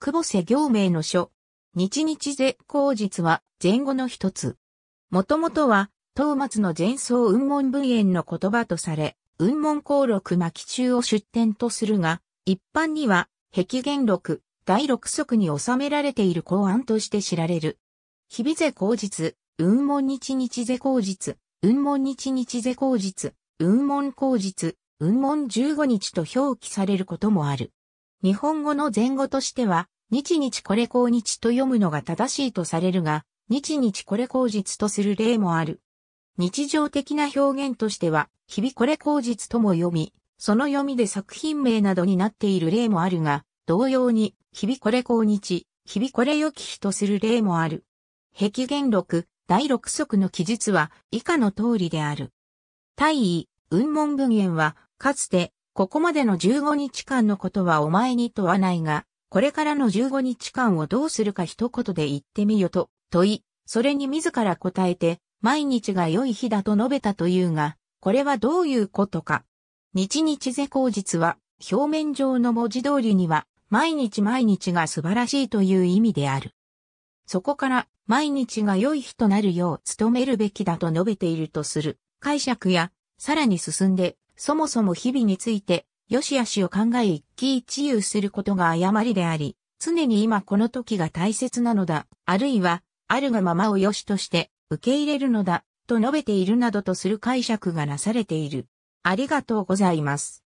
久保瀬行名の書、日日是口日は前後の一つ。もともとは、東松の前奏雲門文縁の言葉とされ、雲門公録巻中を出典とするが、一般には、壁元録、第六則に収められている公案として知られる。日々瀬口日、雲門日日瀬口日、雲門日日瀬口日、雲門口日、雲門15日と表記されることもある。日本語の前後としては、日日これ後日と読むのが正しいとされるが、日日これ後日とする例もある。日常的な表現としては、日々これ後日とも読み、その読みで作品名などになっている例もあるが、同様に、日々これ後日、日々これ良き日とする例もある。壁元録、第六則の記述は以下の通りである。大尉、雲門文言は、かつて、ここまでの15日間のことはお前に問わないが、これからの15日間をどうするか一言で言ってみよと、問い、それに自ら答えて、毎日が良い日だと述べたというが、これはどういうことか。日日是口実は、表面上の文字通りには、毎日毎日が素晴らしいという意味である。そこから、毎日が良い日となるよう努めるべきだと述べているとする解釈や、さらに進んで、そもそも日々について、良し悪しを考え一喜一憂することが誤りであり、常に今この時が大切なのだ、あるいは、あるがままを良しとして受け入れるのだ、と述べているなどとする解釈がなされている。ありがとうございます。